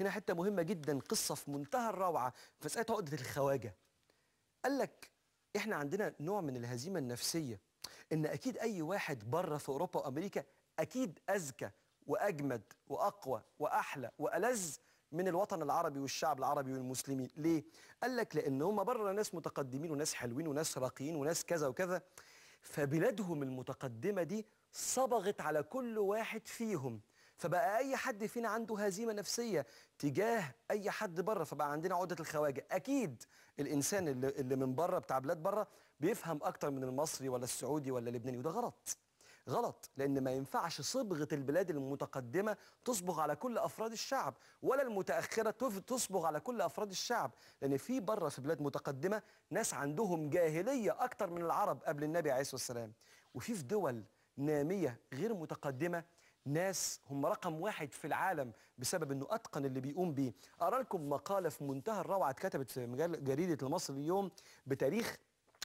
هنا حته مهمه جدا قصه في منتهى الروعه في مساله عقده الخواجه قال لك احنا عندنا نوع من الهزيمه النفسيه ان اكيد اي واحد بره في اوروبا وامريكا اكيد اذكى واجمد واقوى واحلى والذ من الوطن العربي والشعب العربي والمسلمين ليه قال لك لان هم بره ناس متقدمين وناس حلوين وناس راقيين وناس كذا وكذا فبلادهم المتقدمه دي صبغت على كل واحد فيهم فبقى اي حد فينا عنده هزيمه نفسيه تجاه اي حد بره فبقى عندنا عقده الخواجه اكيد الانسان اللي, اللي من بره بتاع بلاد بره بيفهم اكتر من المصري ولا السعودي ولا اللبناني وده غلط غلط لان ما ينفعش صبغه البلاد المتقدمه تصبغ على كل افراد الشعب ولا المتاخره تصبغ على كل افراد الشعب لان في بره في بلاد متقدمه ناس عندهم جاهليه اكتر من العرب قبل النبي عليه الصلاه والسلام وفي في دول ناميه غير متقدمه ناس هم رقم واحد في العالم بسبب انه اتقن اللي بيقوم بيه اقرا لكم مقاله في منتهى الروعه اتكتبت في جريده المصري اليوم بتاريخ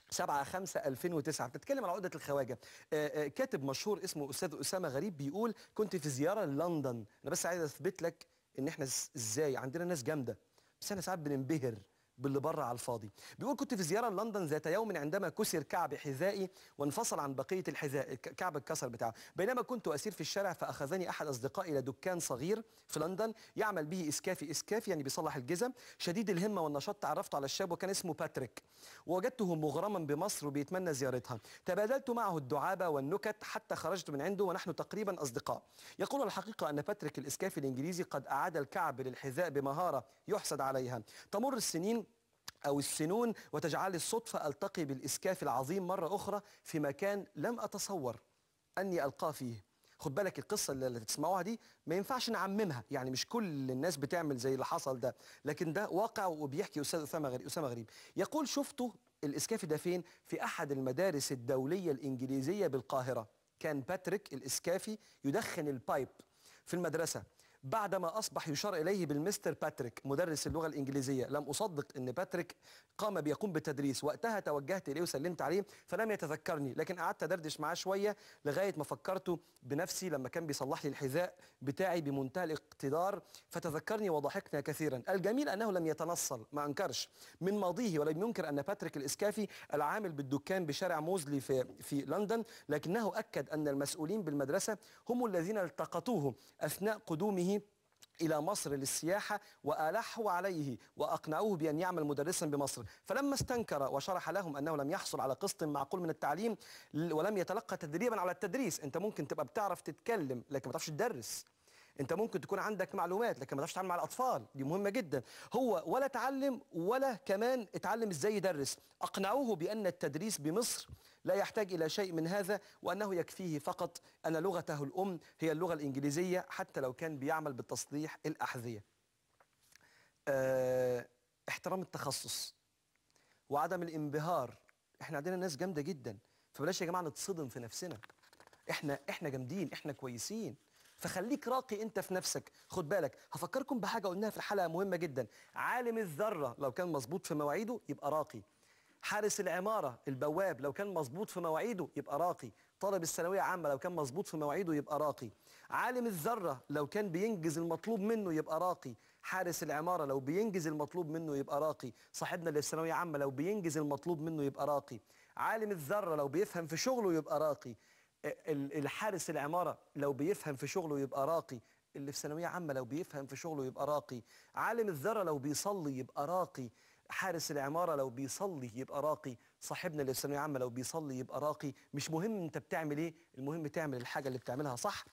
7 5 2009 بتتكلم عن عقده الخواجه آه، آه، كاتب مشهور اسمه استاذ اسامه غريب بيقول كنت في زياره لندن انا بس عايز اثبت لك ان احنا ازاي عندنا ناس جامده بس انا ساعات بننبهر باللي بره على الفاضي بيقول كنت في زياره لندن ذات يوم عندما كسر كعب حذائي وانفصل عن بقيه الحذاء كعب الكسر بتاعه بينما كنت اسير في الشارع فاخذني احد اصدقائي الى دكان صغير في لندن يعمل به اسكافي اسكافي يعني بيصلح الجزم شديد الهمه والنشاط تعرفت على الشاب وكان اسمه باتريك ووجدته مغرما بمصر وبيتمنى زيارتها تبادلت معه الدعابه والنكت حتى خرجت من عنده ونحن تقريبا اصدقاء يقول الحقيقه ان باتريك الاسكافي الانجليزي قد اعاد الكعب للحذاء بمهاره يحسد عليها تمر السنين أو السنون وتجعل الصدفة ألتقي بالإسكاف العظيم مرة أخرى في مكان لم أتصور أني ألقاه فيه خد بالك القصة اللي تسمعوها دي ما ينفعش نعممها يعني مش كل الناس بتعمل زي اللي حصل ده لكن ده واقع وبيحكي أستاذ أسامة غريب, أسامة غريب يقول شفته الإسكاف ده فين في أحد المدارس الدولية الإنجليزية بالقاهرة كان باتريك الإسكافي يدخن البايب في المدرسة بعدما أصبح يشار إليه بالمستر باتريك مدرس اللغة الإنجليزية لم أصدق أن باتريك قام بيقوم بالتدريس وقتها توجهت إليه وسلمت عليه فلم يتذكرني لكن قعدت أدردش معاه شوية لغاية ما فكرته بنفسي لما كان بيصلح لي الحذاء بتاعي بمنتهى الاقتدار فتذكرني وضحكنا كثيرا الجميل أنه لم يتنصل ما أنكرش من ماضيه ولم ينكر أن باتريك الإسكافي العامل بالدكان بشارع موزلي في, في لندن لكنه أكد أن المسؤولين بالمدرسة هم الذين التقطوه أثناء قدومه إلى مصر للسياحة وألحوا عليه وأقنعوه بأن يعمل مدرسا بمصر فلما استنكر وشرح لهم أنه لم يحصل على قسط معقول من التعليم ولم يتلقى تدريبا على التدريس أنت ممكن تبقى بتعرف تتكلم لكن ما تعرفش تدرس انت ممكن تكون عندك معلومات لكن ما تعرفش تتعامل مع الاطفال دي مهمه جدا هو ولا اتعلم ولا كمان اتعلم ازاي يدرس اقنعوه بان التدريس بمصر لا يحتاج إلى شيء من هذا وأنه يكفيه فقط أن لغته الأم هي اللغة الإنجليزية حتى لو كان بيعمل بالتصليح الأحذية اه احترام التخصص وعدم الانبهار احنا عندنا ناس جامدة جدا فبلاش يا جماعة نتصدم في نفسنا احنا احنا جامدين احنا كويسين فخليك راقي انت في نفسك خد بالك هفكركم بحاجه قلناها في الحلقه مهمه جدا عالم الذره لو كان مظبوط في مواعيده يبقى راقي حارس العمارة البواب لو كان مظبوط في مواعيده يبقى راقي طالب الثانوية عامة لو كان مظبوط في مواعيده يبقى راقي عالم الذرة لو كان بينجز المطلوب منه يبقى راقي حارس العمارة لو بينجز المطلوب منه يبقى راقي صاحبنا للثانوية عامة لو بينجز المطلوب منه يبقى راقي عالم الذرة لو بيفهم في شغله يبقى راقي الحارس العمارة لو بيفهم في شغله يبقى راقي اللي في ثانوية عامة لو بيفهم في شغله يبقى راقي عالم الذرة لو بيصلي يبقى راقي حارس العماره لو بيصلي يبقى راقي صاحبنا اللي في عامه لو بيصلي يبقى راقي مش مهم انت بتعمل ايه المهم تعمل الحاجه اللي بتعملها صح